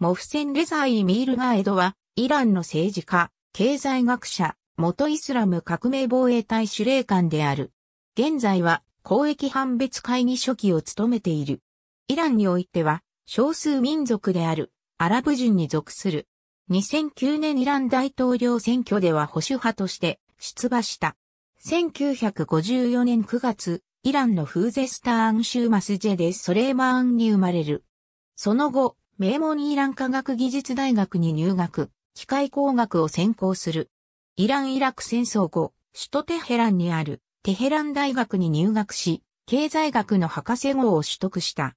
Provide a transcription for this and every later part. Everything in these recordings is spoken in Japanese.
モフセン・レザイ・ミールガエドは、イランの政治家、経済学者、元イスラム革命防衛隊司令官である。現在は、公益判別会議初期を務めている。イランにおいては、少数民族である、アラブ人に属する。2009年イラン大統領選挙では保守派として出馬した。1954年9月、イランのフーゼスターン州マスジェでソレーマーンに生まれる。その後、名門イラン科学技術大学に入学、機械工学を専攻する。イラン・イラク戦争後、首都テヘランにあるテヘラン大学に入学し、経済学の博士号を取得した。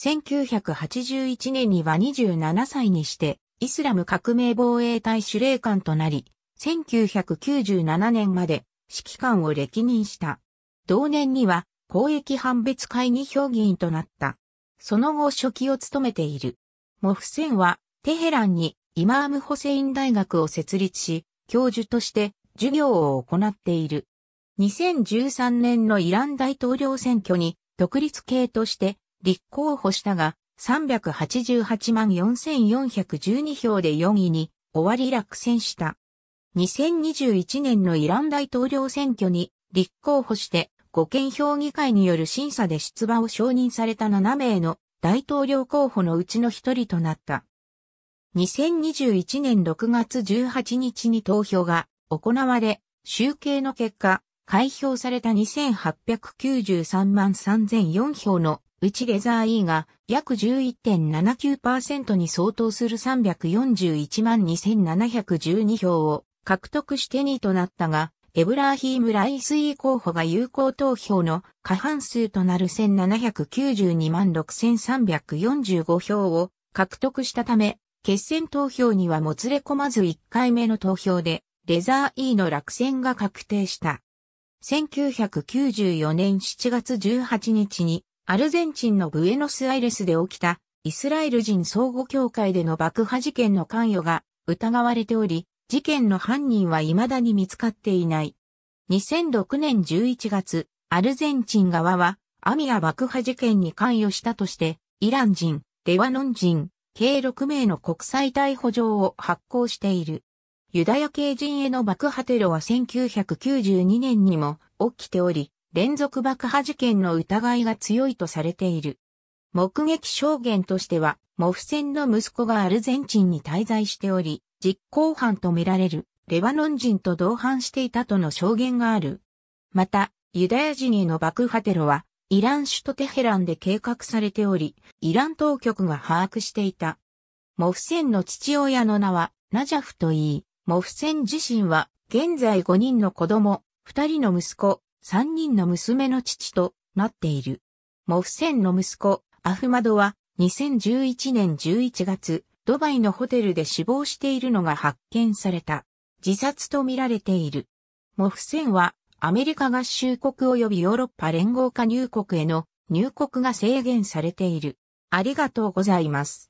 1981年には27歳にして、イスラム革命防衛隊司令官となり、1997年まで指揮官を歴任した。同年には、公益判別会議評議員となった。その後初期を務めている。モフセンは、テヘランにイマームホセイン大学を設立し、教授として授業を行っている。2013年のイラン大統領選挙に独立系として立候補したが、388万4412票で4位に終わり落選した。2021年のイラン大統領選挙に立候補して、5県評議会による審査で出馬を承認された7名の大統領候補のうちの一人となった。2021年6月18日に投票が行われ、集計の結果、開票された2893万3004票のうちレザー E が約11.79%に相当する341万2712票を獲得して2位となったが、エブラーヒーム・ライスイー候補が有効投票の過半数となる1792万6345票を獲得したため、決選投票にはもつれ込まず1回目の投票で、レザーイーの落選が確定した。1994年7月18日に、アルゼンチンのブエノスアイレスで起きた、イスラエル人相互協会での爆破事件の関与が疑われており、事件の犯人は未だに見つかっていない。2006年11月、アルゼンチン側は、アミア爆破事件に関与したとして、イラン人、レワノン人、計6名の国際逮捕状を発行している。ユダヤ系人への爆破テロは1992年にも起きており、連続爆破事件の疑いが強いとされている。目撃証言としては、モフセンの息子がアルゼンチンに滞在しており、実行犯とみられるレバノン人と同伴していたとの証言がある。また、ユダヤ人への爆破テロは、イラン首都テヘランで計画されており、イラン当局が把握していた。モフセンの父親の名は、ナジャフといい、モフセン自身は、現在5人の子供、2人の息子、3人の娘の父となっている。モフセンの息子、アフマドは、2011年11月、ドバイのホテルで死亡しているのが発見された。自殺とみられている。モフセンはアメリカ合衆国及びヨーロッパ連合加入国への入国が制限されている。ありがとうございます。